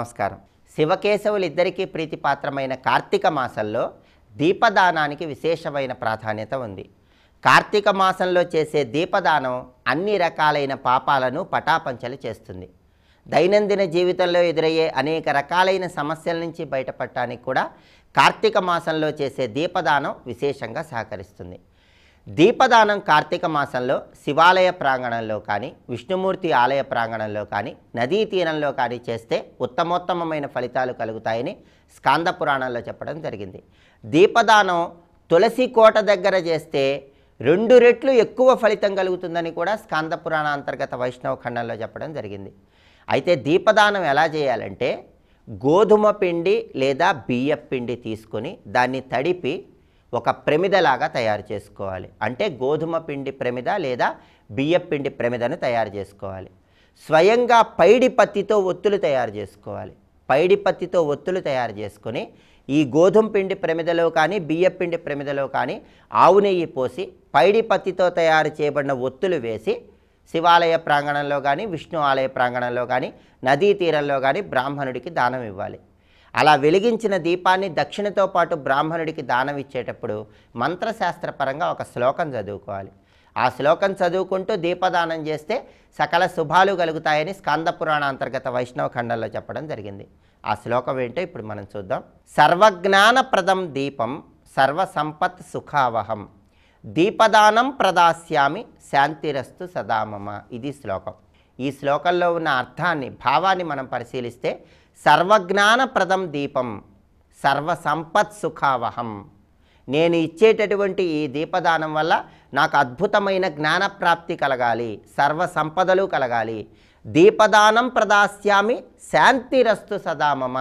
నమస్కారం శివకేశవులు ఇద్దరికీ ప్రీతిపాత్రమైన కార్తీక మాసంలో దీపదానానికి విశేషమైన ప్రాధాన్యత ఉంది కార్తీక మాసంలో చేసే దీపదానం అన్ని రకాలైన పాపాలను పటాపంచలు చేస్తుంది దైనందిన జీవితంలో ఎదురయ్యే అనేక రకాలైన సమస్యల నుంచి బయటపడటానికి కూడా కార్తీక మాసంలో చేసే దీపదానం విశేషంగా సహకరిస్తుంది దీపదానం కార్తీక మాసంలో శివాలయ ప్రాంగణంలో కానీ విష్ణుమూర్తి ఆలయ ప్రాంగణంలో కానీ నదీ తీరంలో కానీ చేస్తే ఉత్తమోత్తమమైన ఫలితాలు కలుగుతాయని స్కాంద పురాణంలో చెప్పడం జరిగింది దీపదానం తులసి కోట దగ్గర చేస్తే రెండు రెట్లు ఎక్కువ ఫలితం కలుగుతుందని కూడా స్కాంద పురాణ అంతర్గత వైష్ణవ ఖండంలో చెప్పడం జరిగింది అయితే దీపదానం ఎలా చేయాలంటే గోధుమ పిండి లేదా బియ్య పిండి తీసుకొని దాన్ని తడిపి ఒక ప్రమిదలాగా తయారు చేసుకోవాలి అంటే గోధుమ పిండి ప్రమిద లేదా బియ్య పిండి ప్రమిదను తయారు చేసుకోవాలి స్వయంగా పైడి పత్తితో ఒత్తులు తయారు చేసుకోవాలి పైడి పత్తితో ఒత్తులు తయారు చేసుకొని ఈ గోధుమ పిండి ప్రమిదలో కానీ బియ్య పిండి ప్రమిదలో కానీ ఆవు నెయ్యి పోసి పైడి పత్తితో తయారు చేయబడిన ఒత్తులు వేసి శివాలయ ప్రాంగణంలో కానీ విష్ణు ఆలయ ప్రాంగణంలో కానీ నదీ తీరంలో కానీ బ్రాహ్మణుడికి దానం ఇవ్వాలి అలా వెలిగించిన దీపాన్ని దక్షిణతో పాటు బ్రాహ్మణుడికి దానం ఇచ్చేటప్పుడు మంత్రశాస్త్రపరంగా ఒక శ్లోకం చదువుకోవాలి ఆ శ్లోకం చదువుకుంటూ దీపదానం చేస్తే సకల శుభాలు కలుగుతాయని స్కాంద పురాణ అంతర్గత వైష్ణవ ఖండంలో చెప్పడం జరిగింది ఆ శ్లోకం ఏంటో ఇప్పుడు మనం చూద్దాం సర్వజ్ఞానప్రదం దీపం సర్వసంపత్ సుఖావహం దీపదానం ప్రదాస్యామి శాంతిరస్తు సదామమ ఇది శ్లోకం ఈ శ్లోకంలో ఉన్న అర్థాన్ని భావాన్ని మనం పరిశీలిస్తే సర్వజ్ఞానప్రదం దీపం సర్వసంపత్ సుఖావహం నేను ఇచ్చేటటువంటి ఈ దీపదానం వల్ల నాకు అద్భుతమైన జ్ఞానప్రాప్తి కలగాలి సర్వసంపదలు కలగాలి దీపదానం ప్రదాస్యామి శాంతిరస్తు సదామమ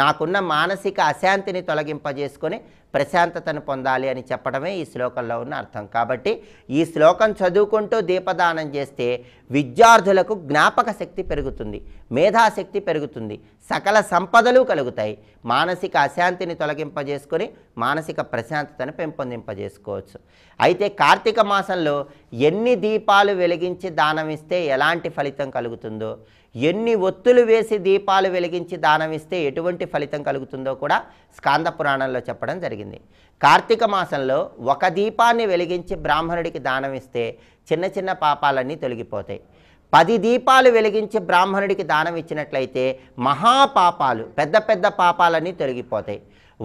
నాకున్న మానసిక అశాంతిని తొలగింపజేసుకొని ప్రశాంతతను పొందాలి అని చెప్పడమే ఈ శ్లోకంలో ఉన్న అర్థం కాబట్టి ఈ శ్లోకం చదువుకుంటూ దీపదానం చేస్తే విద్యార్థులకు జ్ఞాపక శక్తి పెరుగుతుంది మేధాశక్తి పెరుగుతుంది సకల సంపదలు కలుగుతాయి మానసిక అశాంతిని తొలగింపజేసుకొని మానసిక ప్రశాంతతను పెంపొందింపజేసుకోవచ్చు అయితే కార్తీక మాసంలో ఎన్ని దీపాలు వెలిగించి దానం ఇస్తే ఎలాంటి ఫలితం కలుగుతుందో ఎన్ని ఒత్తులు వేసి దీపాలు వెలిగించి దానం ఇస్తే ఎటువంటి ఫలితం కలుగుతుందో కూడా స్కాంద పురాణంలో చెప్పడం జరిగింది కార్తీక మాసంలో ఒక దీపాన్ని వెలిగించి బ్రాహ్మణుడికి దానం ఇస్తే చిన్న చిన్న పాపాలన్నీ తొలగిపోతాయి పది దీపాలు వెలిగించి బ్రాహ్మణుడికి దానం ఇచ్చినట్లయితే మహాపాపాలు పెద్ద పెద్ద పాపాలన్నీ తొలగిపోతాయి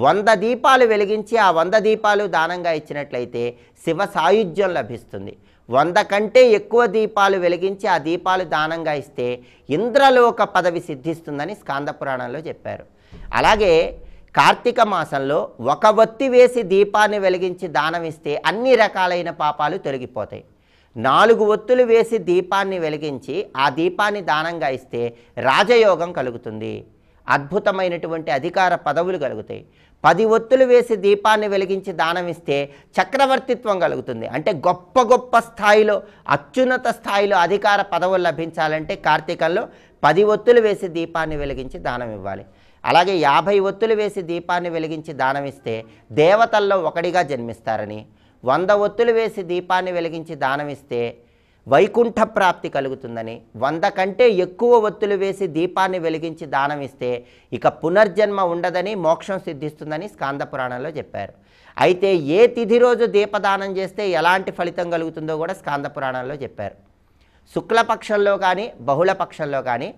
వంద దీపాలు వెలిగించి ఆ వంద దీపాలు దానంగా ఇచ్చినట్లయితే శివ సాయుధ్యం లభిస్తుంది వంద కంటే ఎక్కువ దీపాలు వెలిగించి ఆ దీపాలు దానంగా ఇస్తే ఇంద్రలోక పదవి సిద్ధిస్తుందని స్కాంద పురాణంలో చెప్పారు అలాగే కార్తీక మాసంలో ఒక వత్తి వేసి దీపాన్ని వెలిగించి దానం ఇస్తే అన్ని రకాలైన పాపాలు తొలగిపోతాయి నాలుగు ఒత్తులు వేసి దీపాన్ని వెలిగించి ఆ దీపాన్ని దానంగా ఇస్తే రాజయోగం కలుగుతుంది అద్భుతమైనటువంటి అధికార పదవులు కలుగుతాయి పది ఒత్తులు వేసి దీపాన్ని వెలిగించి దానం ఇస్తే చక్రవర్తిత్వం కలుగుతుంది అంటే గొప్ప గొప్ప స్థాయిలో అత్యున్నత స్థాయిలో అధికార పదవులు లభించాలంటే కార్తీకంలో పది ఒత్తులు వేసి దీపాన్ని వెలిగించి దానం ఇవ్వాలి అలాగే యాభై ఒత్తులు వేసి దీపాన్ని వెలిగించి దానం ఇస్తే దేవతల్లో ఒకడిగా జన్మిస్తారని వంద ఒత్తులు వేసి దీపాన్ని వెలిగించి దానమిస్తే వైకుంఠ ప్రాప్తి కలుగుతుందని వంద కంటే ఎక్కువ ఒత్తులు వేసి దీపాన్ని వెలిగించి దానమిస్తే ఇక పునర్జన్మ ఉండదని మోక్షం సిద్ధిస్తుందని స్కాంద పురాణంలో చెప్పారు అయితే ఏ తిథి రోజు దీపదానం చేస్తే ఎలాంటి ఫలితం కలుగుతుందో కూడా స్కాంద పురాణంలో చెప్పారు శుక్లపక్షంలో కానీ బహుళపక్షంలో కానీ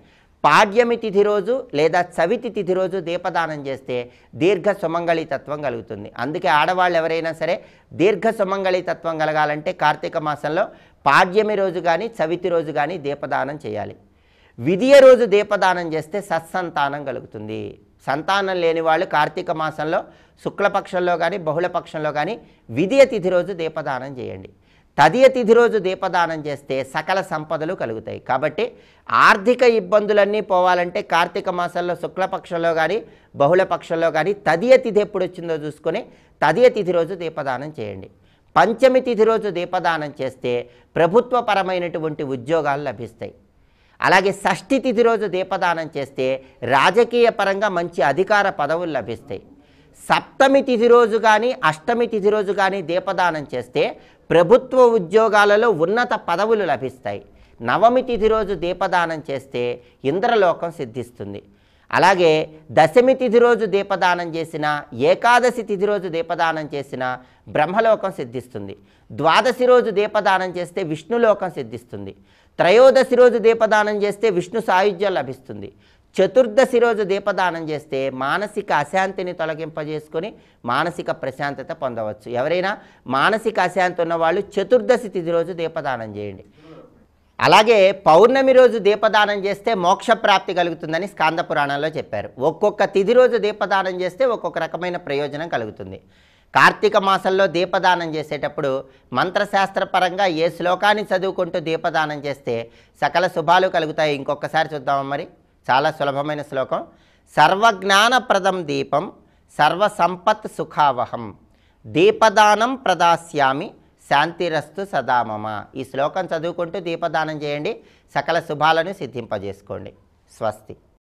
పాడ్యమి తిథి రోజు లేదా చవితి తిథి రోజు దీపదానం చేస్తే దీర్ఘ సుమంగళితత్వం కలుగుతుంది అందుకే ఆడవాళ్ళు ఎవరైనా సరే దీర్ఘ సుమంగళితత్వం కలగాలంటే కార్తీక మాసంలో పాడ్యమి రోజు కానీ చవితి రోజు కానీ దీపదానం చేయాలి విధియ రోజు దీపదానం చేస్తే సత్సంతానం కలుగుతుంది సంతానం లేని వాళ్ళు కార్తీక మాసంలో శుక్లపక్షంలో కానీ బహుళపక్షంలో కానీ విధియ తిథి రోజు దీపదానం చేయండి తదియ తిథి రోజు దీపదానం చేస్తే సకల సంపదలు కలుగుతాయి కాబట్టి ఆర్థిక ఇబ్బందులన్నీ పోవాలంటే కార్తీక మాసంలో శుక్లపక్షంలో కానీ బహుళపక్షంలో కానీ తదియ తిథి ఎప్పుడు వచ్చిందో చూసుకొని తదియ తిథి రోజు దీపదానం చేయండి పంచమి తిథి రోజు దీపదానం చేస్తే ప్రభుత్వపరమైనటువంటి ఉద్యోగాలు లభిస్తాయి అలాగే షష్ఠి తిథి రోజు దీపదానం చేస్తే రాజకీయ పరంగా మంచి అధికార పదవులు లభిస్తాయి సప్తమి తిథి రోజు కానీ అష్టమి తిథి రోజు కానీ దీపదానం చేస్తే ప్రభుత్వ ఉద్యోగాలలో ఉన్నత పదవులు లభిస్తాయి నవమి తిథి రోజు దీపదానం చేస్తే ఇంద్రలోకం సిద్ధిస్తుంది అలాగే దశమి తిథి రోజు దీపదానం చేసిన ఏకాదశి తిథి రోజు దీపదానం చేసిన బ్రహ్మలోకం సిద్ధిస్తుంది ద్వాదశి రోజు దీపదానం చేస్తే విష్ణులోకం సిద్ధిస్తుంది త్రయోదశి రోజు దీపదానం చేస్తే విష్ణు సాయుధ్యం లభిస్తుంది చతుర్దశి రోజు దీపదానం చేస్తే మానసిక అశాంతిని తొలగింపజేసుకొని మానసిక ప్రశాంతత పొందవచ్చు ఎవరైనా మానసిక అశాంతి ఉన్నవాళ్ళు చతుర్దశి తిథి రోజు దీపదానం చేయండి అలాగే పౌర్ణమి రోజు దీపదానం చేస్తే మోక్ష ప్రాప్తి కలుగుతుందని స్కాంద పురాణంలో చెప్పారు ఒక్కొక్క తిథి రోజు దీపదానం చేస్తే ఒక్కొక్క రకమైన ప్రయోజనం కలుగుతుంది కార్తీక మాసంలో దీపదానం చేసేటప్పుడు మంత్రశాస్త్రపరంగా ఏ శ్లోకాన్ని చదువుకుంటూ దీపదానం చేస్తే సకల శుభాలు కలుగుతాయి ఇంకొకసారి చూద్దామా మరి చాలా సులభమైన శ్లోకం సర్వజ్ఞానప్రదం దీపం సర్వసంపత్ సుఖావహం దీపదానం ప్రదాస్యామి శాంతిరస్తు సదామమ ఈ శ్లోకం చదువుకుంటూ దీపదానం చేయండి సకల శుభాలను సిద్ధింపజేసుకోండి స్వస్తి